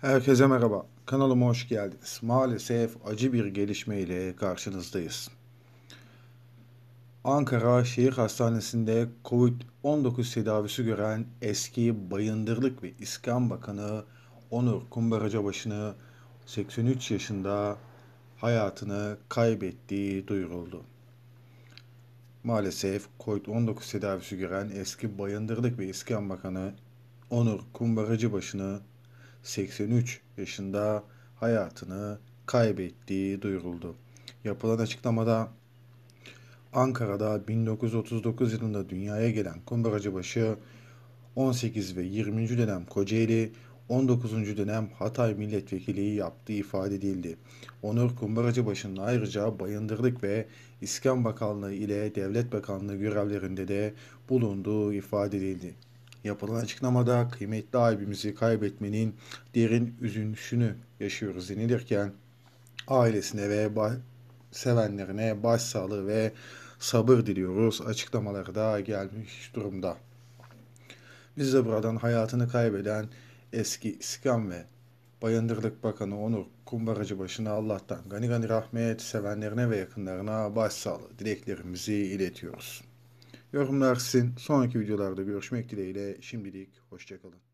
Herkese merhaba. Kanalıma hoş geldiniz. Maalesef acı bir gelişme ile karşınızdayız. Ankara Şehir Hastanesi'nde COVID-19 tedavisi gören eski Bayındırlık ve İskan Bakanı Onur başını 83 yaşında hayatını kaybettiği duyuruldu. Maalesef COVID-19 tedavisi gören eski Bayındırlık ve İskan Bakanı Onur başını 83 yaşında hayatını kaybettiği duyuruldu. Yapılan açıklamada Ankara'da 1939 yılında dünyaya gelen kumbaracıbaşı 18 ve 20. dönem Kocaeli, 19. dönem Hatay milletvekili yaptığı ifade edildi. Onur kumbaracı başının ayrıca Bayındırlık ve İskan Bakanlığı ile Devlet Bakanlığı görevlerinde de bulunduğu ifade edildi. Yapılan açıklamada kıymetli abimizi kaybetmenin derin üzünüşünü yaşıyoruz denilirken ailesine ve sevenlerine başsağlığı ve sabır diliyoruz açıklamaları da gelmiş durumda. Biz de buradan hayatını kaybeden eski İskan ve Bayındırlık Bakanı Onur Kumbaracı başına Allah'tan gani gani rahmet sevenlerine ve yakınlarına başsağlığı dileklerimizi iletiyoruz. Yorumlar sizin. Sonraki videolarda görüşmek dileğiyle. Şimdilik hoşçakalın.